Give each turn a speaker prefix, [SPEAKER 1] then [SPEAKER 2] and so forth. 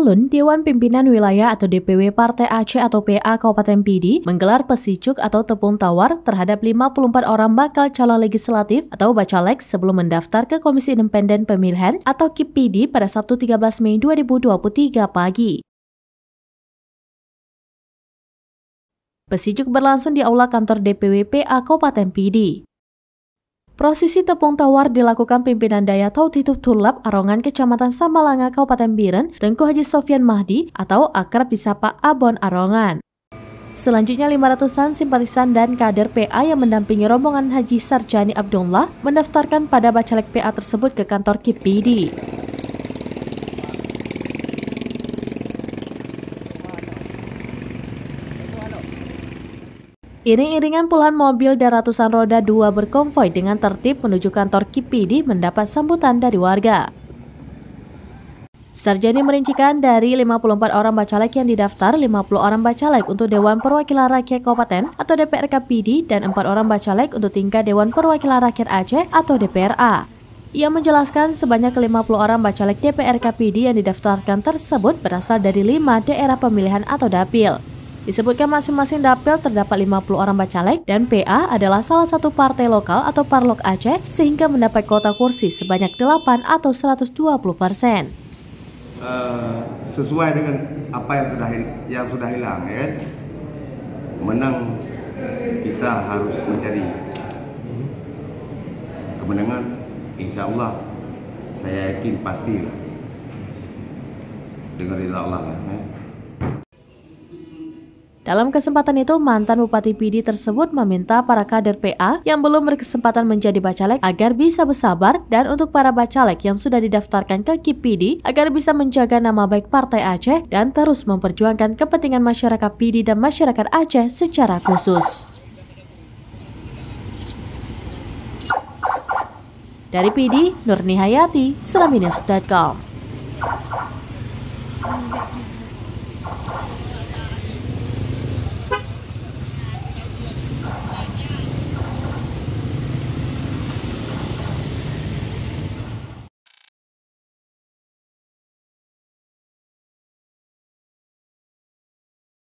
[SPEAKER 1] Lun, Dewan Pimpinan Wilayah atau DPW Partai Aceh atau PA Kabupaten Pidi menggelar pesicuk atau tepung tawar terhadap 54 orang bakal calon legislatif atau bacalek sebelum mendaftar ke Komisi Independen Pemilihan atau KIPD pada Sabtu 13 Mei 2023 pagi. Pesijuk berlangsung di aula kantor DPW PA Kabupaten Pidi. Prosesi tepung tawar dilakukan pimpinan Daya Tau Titup Tulap Arongan Kecamatan Samalanga Kabupaten Biren, Tengku Haji Sofian Mahdi atau akrab disapa Abon Arongan. Selanjutnya 500-an simpatisan dan kader PA yang mendampingi rombongan Haji Sarjani Abdullah mendaftarkan pada bacalek PA tersebut ke kantor KIPIDI. Iring-iringan puluhan mobil dan ratusan roda dua berkonvoi dengan tertib menuju kantor KIPIDI mendapat sambutan dari warga. Sarjani merincikan dari 54 orang bacalek yang didaftar, 50 orang bacalek untuk Dewan Perwakilan Rakyat Kabupaten atau DPR KPD dan 4 orang bacalek untuk tingkat Dewan Perwakilan Rakyat Aceh atau DPRA. Ia menjelaskan sebanyak 50 orang bacalek DPR KPD yang didaftarkan tersebut berasal dari 5 daerah pemilihan atau dapil. Disebutkan masing-masing dapil terdapat 50 orang bacalek dan PA adalah salah satu partai lokal atau parlok Aceh sehingga mendapat kuota kursi sebanyak 8 atau 120 persen. Uh, sesuai dengan apa yang sudah yang sudah hilang ya menang kita harus mencari kemenangan insya Allah saya yakin pasti lah dengan rela Allah lah ya. Dalam kesempatan itu, mantan Bupati Pidi tersebut meminta para kader PA yang belum berkesempatan menjadi bacalek agar bisa bersabar dan untuk para bacalek yang sudah didaftarkan ke KIPIDI agar bisa menjaga nama baik Partai Aceh dan terus memperjuangkan kepentingan masyarakat Pidi dan masyarakat Aceh secara khusus. Dari PD, Nurni Hayati, Seraminus.com.